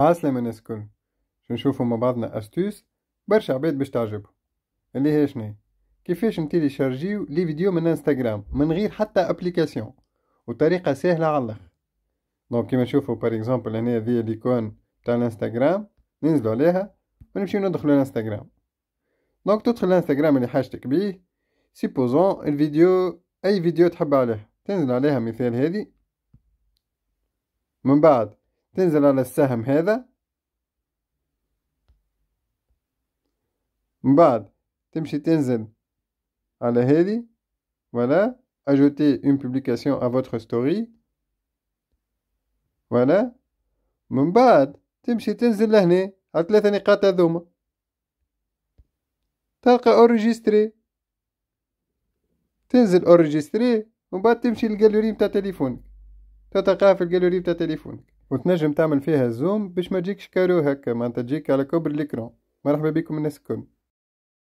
عسلامة ناسكن باش نشوفو مع بعضنا استوس برشا عباد باش تعجبهم اللي هي شنو كيفاش نتيلي شارجيو لي فيديو من انستغرام من غير حتى ابليكاسيون وطريقه سهله على الاخر دونك كيما نشوفو بار اكزومبل هنا هذه ليكون تاع الانستغرام ننزلو عليها ونمشيو ندخلو الانستغرام دونك تدخل الانستغرام اللي حاجتك بيه سيبوزون الفيديو اي فيديو تحب عليه تنزل عليها مثال هذه من بعد تنزل على السهم هذا من بعد تمشي تنزل على هذه ولا ajouter une publication à votre story ولا من بعد تمشي تنزل لهنا على ثلاثة نقاط هذوما تلقى اوريجيستري تنزل اوريجيستري ومن بعد تمشي للجاليري نتاع تليفونك تلقاها في الجاليري نتاع تليفونك وتنجم تعمل فيها زوم باش ما تجيكش كارو هكا ما تجيك على كبر الاكرون مرحبا بكم الناس الكل